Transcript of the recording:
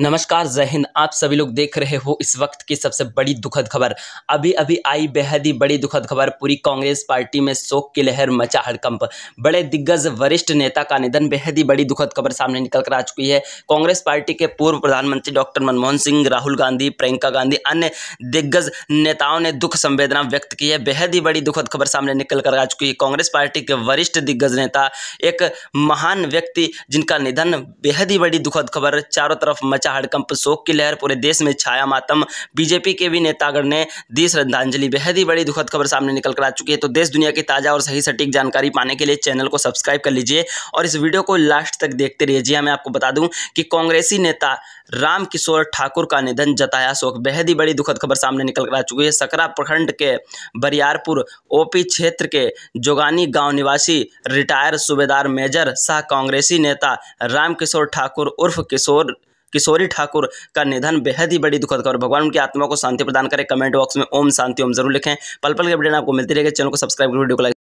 नमस्कार जहिंद आप सभी लोग देख रहे हो इस वक्त की सबसे बड़ी दुखद खबर अभी अभी आई बेहद ही बड़ी दुखद खबर पूरी कांग्रेस पार्टी में शोक की लहर मचा हड़कंप बड़े दिग्गज वरिष्ठ नेता का निधन बेहद ही बड़ी दुखद खबर सामने निकल कर आ चुकी है कांग्रेस पार्टी के पूर्व प्रधानमंत्री डॉक्टर मनमोहन सिंह राहुल गांधी प्रियंका गांधी अन्य दिग्गज नेताओं ने दुख संवेदना व्यक्त की है बेहद ही बड़ी दुखद खबर सामने निकल कर आ चुकी है कांग्रेस पार्टी के वरिष्ठ दिग्गज नेता एक महान व्यक्ति जिनका निधन बेहद ही बड़ी दुखद खबर चारों तरफ मचा मचा हड़कंप शोक की लहर पूरे देश में छाया मातम बीजेपी के भी नेतागण ने दी श्रद्धांजलि बेहद ही बड़ी दुखद खबर सामने निकल कर आ चुकी है तो देश दुनिया की ताज़ा और सही सटीक जानकारी पाने के लिए चैनल को सब्सक्राइब कर लीजिए और इस वीडियो को लास्ट तक देखते रहिए जी हाँ, मैं आपको बता दूं कि कांग्रेसी नेता राम किशोर ठाकुर का निधन जताया शोक बेहद ही बड़ी दुखद खबर सामने निकल कर आ चुकी है सकरा प्रखंड के बरियारपुर ओपी क्षेत्र के जोगानी गांव निवासी रिटायर सूबेदार मेजर सह कांग्रेसी नेता राम किशोर ठाकुर उर्फ किशोर किशोरी ठाकुर का निधन बेहद ही बड़ी दुखद खबर भगवान उनकी आत्मा को शांति प्रदान करें कमेंट बॉक्स में ओम शांति ओम जरूर लिखें पल पल के अपडेट आपको मिलती रहेगी चैनल को सब्सक्राइब कर वीडियो को